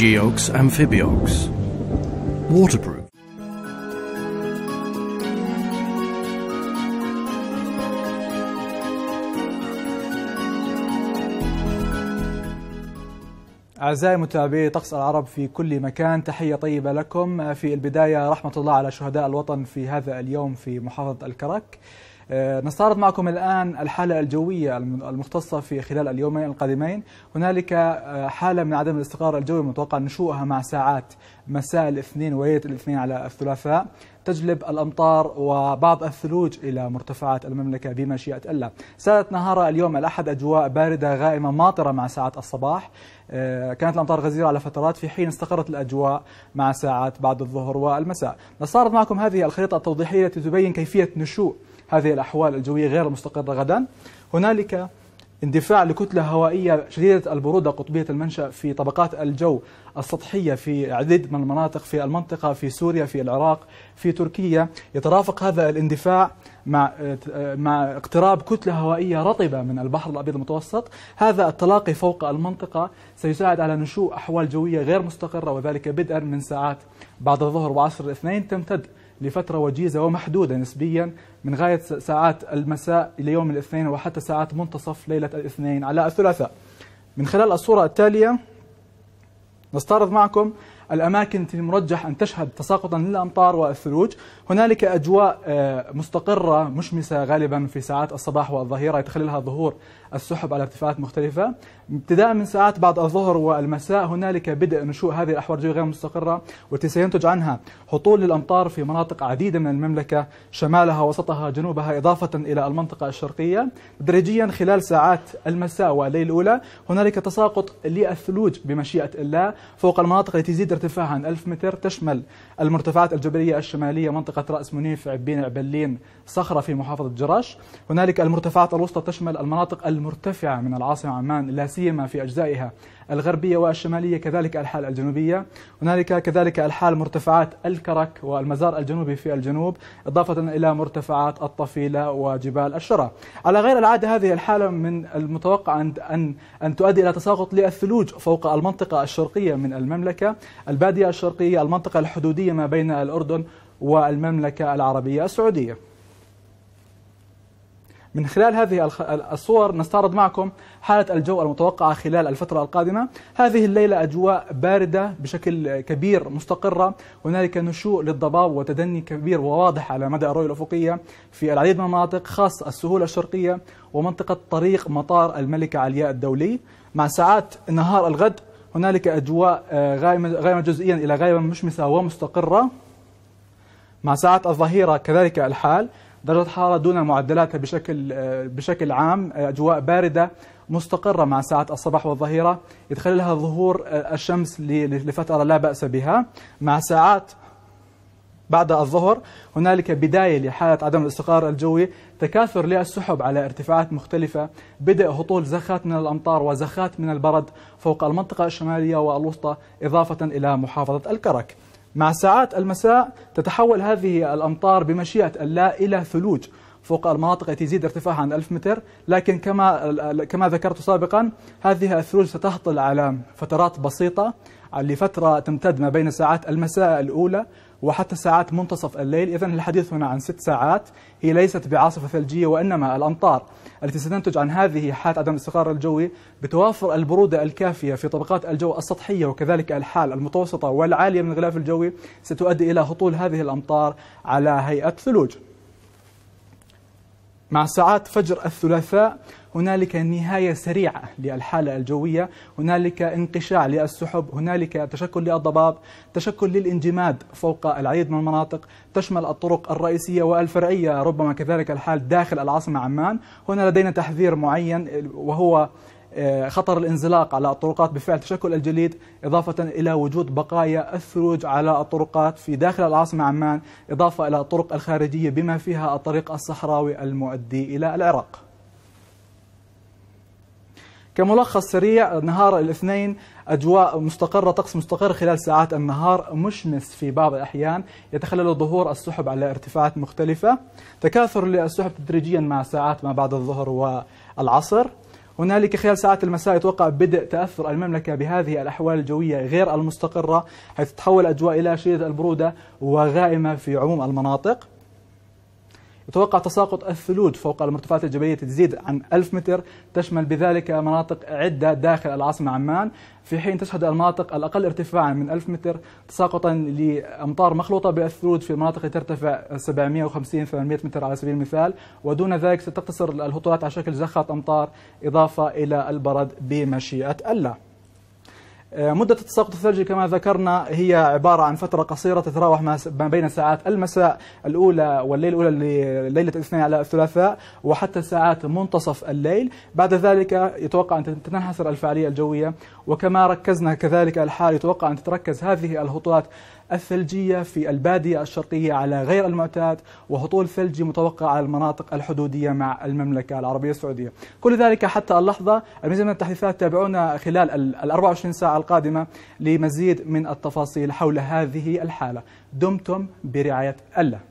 Geox Amphibiox. Waterproof. أعزائي متابعي طقس العرب في كل مكان تحية طيبة لكم في البداية رحمة الله على شهداء الوطن في هذا اليوم في محافظة الكرك آه، نستعرض معكم الآن الحالة الجوية المختصة في خلال اليومين القادمين هنالك آه، حالة من عدم الاستقرار الجوي متوقع نشوءها مع ساعات مساء الاثنين وليلة الاثنين على الثلاثاء تجلب الأمطار وبعض الثلوج إلى مرتفعات المملكة بمشيئة الله سادت نهار اليوم الأحد أجواء باردة غائمة ماطرة مع ساعات الصباح آه، كانت الأمطار غزيرة على فترات في حين استقرت الأجواء مع ساعات بعد الظهر والمساء نستعرض معكم هذه الخريطة التوضيحية التي تبين كيفية نشوء هذه الأحوال الجوية غير المستقرة غدا هنالك اندفاع لكتلة هوائية شديدة البرودة قطبية المنشأ في طبقات الجو السطحية في عديد من المناطق في المنطقة في سوريا في العراق في تركيا يترافق هذا الاندفاع مع مع اقتراب كتلة هوائية رطبة من البحر الأبيض المتوسط هذا التلاقي فوق المنطقة سيساعد على نشوء أحوال جوية غير مستقرة وذلك بدءا من ساعات بعد الظهر وعصر الاثنين تمتد لفترة وجيزة ومحدودة نسبيا من غاية ساعات المساء إلى يوم الاثنين وحتى ساعات منتصف ليلة الاثنين على الثلاثاء من خلال الصورة التالية نستعرض معكم الأماكن التي مرجح أن تشهد تساقطا للأمطار والثلوج هنالك أجواء آه، مستقرة مشمسة غالبا في ساعات الصباح والظهيرة يتخللها ظهور السحب على ارتفاعات مختلفة ابتداء من ساعات بعد الظهر والمساء هنالك بدء نشوء هذه الأحوال الجوية غير مستقره والتي سينتج عنها هطول للأمطار في مناطق عديدة من المملكة شمالها وسطها جنوبها إضافة إلى المنطقة الشرقية تدريجيا خلال ساعات المساء والليل الأولى هنالك تساقط للثلوج بمشيئة الله فوق المناطق التي تزيد ارتفاعها عن 1000 متر تشمل المرتفعات الجبلية الشمالية منطقة رأس منيف عبين عبلين صخرة في محافظة جراش هنالك المرتفعات الوسطى تشمل المناطق المرتفعة من العاصمة عمان لا سيما في أجزائها الغربية والشمالية كذلك الحال الجنوبية هنالك كذلك الحال مرتفعات الكرك والمزار الجنوبي في الجنوب إضافة إلى مرتفعات الطفيلة وجبال الشرى على غير العادة هذه الحالة من المتوقع أن أن تؤدي إلى تساقط للثلوج فوق المنطقة الشرقية من المملكة البادية الشرقية المنطقة الحدودية ما بين الأردن والمملكة العربية السعودية من خلال هذه الصور نستعرض معكم حالة الجو المتوقعة خلال الفترة القادمة هذه الليلة أجواء باردة بشكل كبير مستقرة هنالك نشوء للضباب وتدني كبير وواضح على مدى الرؤية الأفقية في العديد من المناطق خاصة السهولة الشرقية ومنطقة طريق مطار الملكة علياء الدولي مع ساعات نهار الغد هنالك أجواء آه، غائمة جزئيا إلى غائمة مشمسة ومستقرة مع ساعات الظهيرة كذلك الحال درجة حرارة دون معدلاتها بشكل آه، بشكل عام آه، أجواء باردة مستقرة مع ساعات الصباح والظهيرة يدخل لها ظهور الشمس لفترة لا بأس بها مع ساعات بعد الظهر هنالك بداية لحالة عدم الاستقرار الجوي تكاثر للسحب على ارتفاعات مختلفة بدء هطول زخات من الأمطار وزخات من البرد فوق المنطقة الشمالية والوسطى إضافة إلى محافظة الكرك مع ساعات المساء تتحول هذه الأمطار بمشيئة الله إلى ثلوج فوق المناطق التي يزيد ارتفاعها عن 1000 متر لكن كما كما ذكرت سابقا هذه الثلوج ستهطل على فترات بسيطة لفترة تمتد ما بين ساعات المساء الأولى وحتى ساعات منتصف الليل إذا الحديث هنا عن ست ساعات هي ليست بعاصفة ثلجية وإنما الأمطار التي ستنتج عن هذه حالة عدم الاستقرار الجوي بتوافر البرودة الكافية في طبقات الجو السطحية وكذلك الحال المتوسطة والعالية من الغلاف الجوي ستؤدي إلى هطول هذه الأمطار على هيئة ثلوج مع ساعات فجر الثلاثاء هنالك نهاية سريعة للحالة الجوية هنالك انقشاع للسحب هنالك تشكل للضباب تشكل للانجماد فوق العديد من المناطق تشمل الطرق الرئيسية والفرعية ربما كذلك الحال داخل العاصمة عمان هنا لدينا تحذير معين وهو آه، خطر الانزلاق على الطرقات بفعل تشكل الجليد إضافة إلى وجود بقايا الثلوج على الطرقات في داخل العاصمة عمان إضافة إلى الطرق الخارجية بما فيها الطريق الصحراوي المؤدي إلى العراق كملخص سريع نهار الاثنين أجواء مستقرة طقس مستقر خلال ساعات النهار مشمس في بعض الأحيان يتخلل ظهور السحب على ارتفاعات مختلفة تكاثر للسحب تدريجيا مع ساعات ما بعد الظهر والعصر هنالك خلال ساعات المساء يتوقع بدء تأثر المملكة بهذه الأحوال الجوية غير المستقرة حيث تتحول الأجواء إلى شديدة البرودة وغائمة في عموم المناطق يتوقع تساقط الثلوج فوق المرتفعات الجبلية تزيد عن 1000 متر تشمل بذلك مناطق عدة داخل العاصمة عمان في حين تشهد المناطق الأقل ارتفاعا من 1000 متر تساقطا لأمطار مخلوطة بالثلوج في مناطق ترتفع 750 800 متر على سبيل المثال ودون ذلك ستقتصر الهطولات على شكل زخات أمطار إضافة إلى البرد بمشيئة الله آه، مدة التساقط الثلجي كما ذكرنا هي عبارة عن فترة قصيرة تتراوح ما بين ساعات المساء الأولى والليل الأولى لليلة الاثنين على الثلاثاء وحتى ساعات منتصف الليل بعد ذلك يتوقع أن تنحسر الفعالية الجوية وكما ركزنا كذلك الحال يتوقع أن تتركز هذه الهطولات الثلجية في البادية الشرقية على غير المعتاد وهطول ثلجي متوقع على المناطق الحدودية مع المملكة العربية السعودية كل ذلك حتى اللحظة المزيد من التحديثات تابعونا خلال ال 24 ساعة القادمة لمزيد من التفاصيل حول هذه الحالة دمتم برعاية الله